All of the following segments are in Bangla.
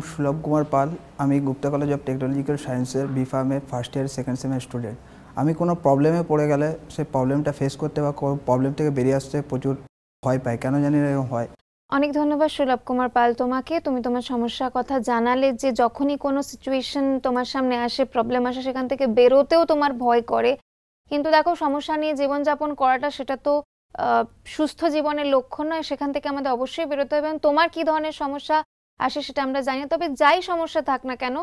নাম সুলভ কুমার পাল আমি গুপ্তা কলেজ অফ টেকনোলজিক্যাল সায়েন্সের বিফার্মের ফার্স্ট ইয়ার সেকেন্ড সেমের স্টুডেন্ট আমি কোনো প্রবলেমে পড়ে গেলে সে প্রবলেমটা ফেস করতে বা প্রবলেম থেকে বেরিয়ে আসতে প্রচুর ভয় পাই কেন জানি না এরকম হয় অনেক ধন্যবাদ সুলভ কুমার পাল তোমাকে তুমি তোমার সমস্যার কথা জানালে যে যখনই কোনো সিচুয়েশন তোমার সামনে আসে প্রবলেম আসে সেখান থেকে বেরোতেও তোমার ভয় করে কিন্তু দেখো সমস্যা নিয়ে জীবনযাপন করাটা সেটা তো সুস্থ জীবনের লক্ষ্য নয় সেখান থেকে আমাদের অবশ্যই বেরোতে হবে এবং তোমার কি ধরনের সমস্যা আসে সেটা আমরা জানি তবে যাই সমস্যা থাক না কেন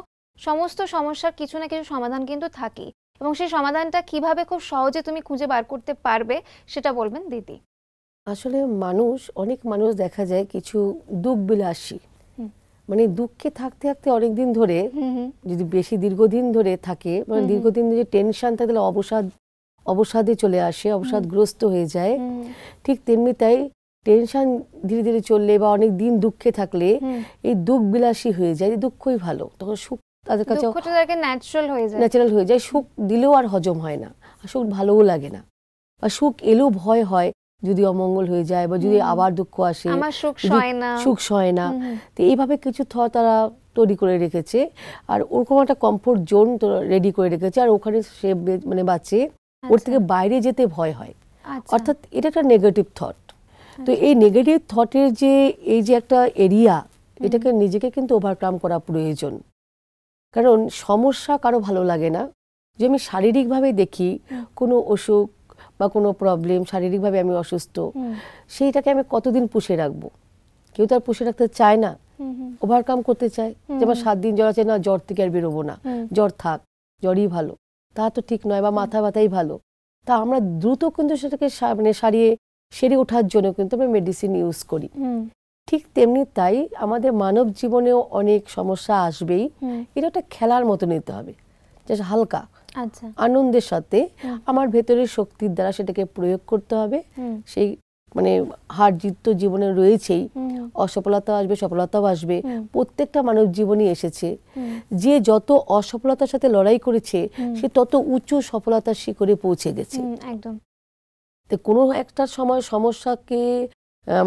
সমস্ত সমস্যার কিছু না কিছু সমাধান কিন্তু থাকেই এবং সেই সমাধানটা কিভাবে খুব সহজে তুমি খুঁজে বার করতে পারবে সেটা বলবেন দিদি আসলে মানুষ অনেক মানুষ দেখা যায় কিছু দুঃখবিলাসী মানে দুঃখে থাকতে থাকতে অনেক দিন ধরে যদি বেশি দীর্ঘদিন ধরে থাকে মানে দীর্ঘদিন যদি টেনশন থাকে তাহলে অবসাদ অবসাদে চলে আসে অবসাদগ্রস্ত হয়ে যায় ঠিক তেমনি তাই টেনশন ধীরে ধীরে চললে বা অনেক দিন দুঃখে থাকলে এই দুঃখ বিলাসী হয়ে যায় দুঃখই ভালো তখন সুখ তাদের কাছে ন্যাচারাল হয়ে যায় ন্যাচারাল হয়ে যায় সুখ দিলেও আর হজম হয় না আর সুখ ভালোও লাগে না বা সুখ এলেও ভয় হয় যদি অমঙ্গল হয়ে যায় বা যদি আবার দুঃখ আসে সুখ সয় না তো এইভাবে কিছু থ তারা তৈরি করে রেখেছে আর ওরকম একটা কমফোর্ট জোন রেডি করে রেখেছে আর ওখানে সে মানে বাঁচে ওর আচ্ছা। থেকে বাইরে যেতে ভয় হয় আচ্ছা। অর্থাৎ এটা একটা নেগেটিভ থট তো এই নেগেটিভ থটের যে এই যে একটা এরিয়া এটাকে নিজেকে কিন্তু ওভারকাম করা প্রয়োজন কারণ সমস্যা কারো ভালো লাগে না যে আমি শারীরিকভাবে দেখি কোনো অসুখ বা কোনো প্রবলেম শারীরিকভাবে আমি অসুস্থ সেইটাকে আমি কতদিন পুষে রাখবো কেউ তার পুষে রাখতে চায় না ওভারকাম করতে চায় যে আমার সাত দিন জ্বর আছে না জ্বর থেকে আর বেরোবো না জ্বর থাক জ্বরই ভালো তা তো ঠিক নয় বা মাথা ব্যথাই ভালো তা আমরা দ্রুত কিন্তু সেটাকে মানে সারিয়ে সেরে ওঠার জন্য কিন্তু আমরা মেডিসিন ইউজ করি ঠিক তেমনি তাই আমাদের মানব জীবনেও অনেক সমস্যা আসবেই এটা একটা খেলার মতো নিতে হবে জাস্ট হালকা আচ্ছা। আনন্দের সাথে আমার ভেতরের শক্তির দ্বারা সেটাকে প্রয়োগ করতে হবে সেই মানে হার জিত তো জীবনে রয়েছেই অসফলতা আসবে সফলতাও আসবে প্রত্যেকটা মানব জীবনই এসেছে যে যত অসফলতার সাথে লড়াই করেছে সে তত উচ্চ সফলতার শিখরে পৌঁছে গেছে একদম তো কোনো একটা সময় সমস্যাকে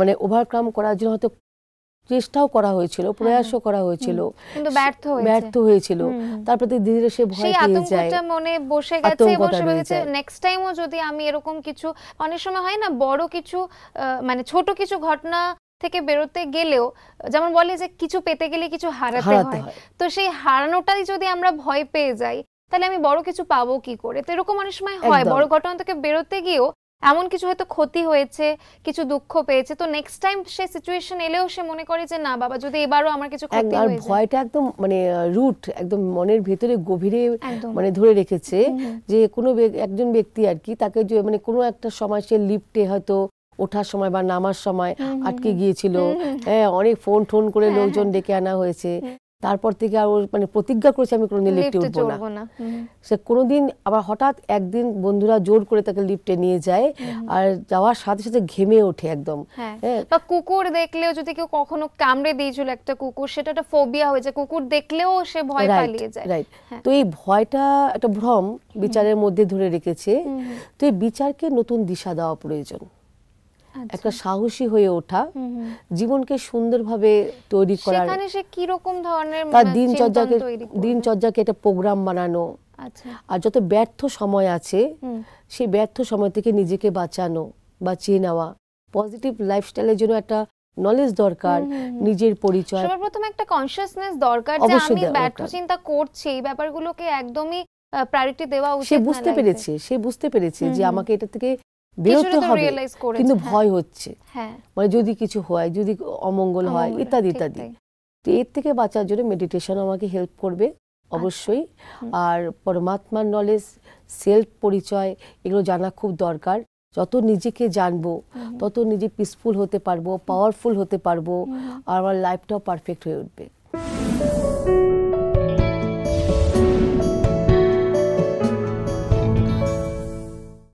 মানে ওভারকাম করার জন্য হয়তো চেষ্টাও করা হয়েছিল হ্যাঁ, প্রয়াসও হ্যাঁ। করা হয়েছিল কিন্তু ব্যর্থ ব্যর্থ হয়েছিল তারপর ধীরে ধীরে সে ভয় পেয়ে যায় মনে বসে গেছে বসে গেছে নেক্সট টাইমও যদি আমি এরকম কিছু অনেক সময় হয় না বড় কিছু মানে ছোট কিছু ঘটনা থেকে বেরোতে গেলেও যেমন বলে যে কিছু পেতে গেলে কিছু হারাতে হয় তো সেই হারানোটাই যদি আমরা ভয় পেয়ে যাই তাহলে আমি বড় কিছু পাবো কি করে তো এরকম অনেক সময় হয় বড় ঘটনা থেকে বেরোতে গিয়েও এমন কিছু হয়তো ক্ষতি হয়েছে কিছু দুঃখ পেয়েছে তো নেক্সট টাইম সে সিচুয়েশন এলেও সে মনে করে যে না বাবা যদি এবারও আমার কিছু ক্ষতি হয় ভয়টা একদম মানে রুট একদম মনের ভিতরে গভীরে মানে ধরে রেখেছে যে কোনো একজন ব্যক্তি আর কি তাকে যে মানে কোনো একটা সময় সে লিফটে হয়তো ওঠার সময় বা নামার সময় আটকে গিয়েছিল হ্যাঁ অনেক ফোন টোন করে হ্যাঁ, হ্যাঁ। লোকজন ডেকে আনা হয়েছে তারপর থেকে আর ওর মানে প্রতিজ্ঞা করেছে আমি কোনো লিফটে উঠবো না সে কোনোদিন আবার হঠাৎ একদিন বন্ধুরা জোর করে তাকে লিফটে নিয়ে যায় আর যাওয়ার সাথে সাথে ঘেমে ওঠে একদম হ্যাঁ। হ্যাঁ। বা কুকুর দেখলেও যদি কেউ কখনো কামড়ে দিয়েছিল একটা কুকুর সেটা একটা ফোবিয়া হয়ে যায় কুকুর দেখলেও সে ভয় পালিয়ে যায় রাইট হ্যাঁ। তো এই ভয়টা একটা ভ্রম বিচারের মধ্যে ধরে রেখেছে তো এই বিচারকে নতুন দিশা দেওয়া প্রয়োজন আচ্ছা। একটা সাহসী হয়ে ওঠা জীবনকে সুন্দরভাবে তৈরি করা সেখানে সে কি রকম ধরনের তার মানে দিনচর্যাকে দিনচর্যাকে একটা প্রোগ্রাম বানানো আচ্ছা। আর যত ব্যর্থ সময় আছে সেই ব্যর্থ সময় থেকে নিজেকে বাঁচানো বাঁচিয়ে নেওয়া পজিটিভ লাইফস্টাইলের জন্য একটা নলেজ দরকার নিজের পরিচয় সর্বপ্রথম একটা কনসিয়াসনেস দরকার যে আমি ব্যর্থ চিন্তা করছি এই ব্যাপারগুলোকে একদমই প্রায়োরিটি দেওয়া উচিত সে বুঝতে পেরেছে সে বুঝতে পেরেছে যে আমাকে এটা থেকে বেরোতে হবে কিন্তু হ্যাঁ। ভয় হচ্ছে হ্যাঁ। মানে যদি কিছু হয় যদি অমঙ্গল হয় ইত্যাদি ইত্যাদি তো এর থেকে বাঁচার জন্য মেডিটেশন আমাকে হেল্প করবে আচ্ছা। অবশ্যই আর পরমাত্মার নলেজ সেলফ পরিচয় এগুলো জানা খুব দরকার যত নিজেকে জানবো তত নিজে পিসফুল হতে পারবো পাওয়ারফুল হতে পারবো আর আমার লাইফটাও পারফেক্ট হয়ে উঠবে